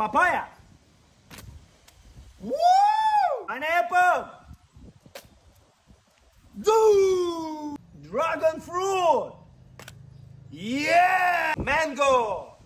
papaya. Woo! apple. Dude! Dragon fruit. Yeah! Mango.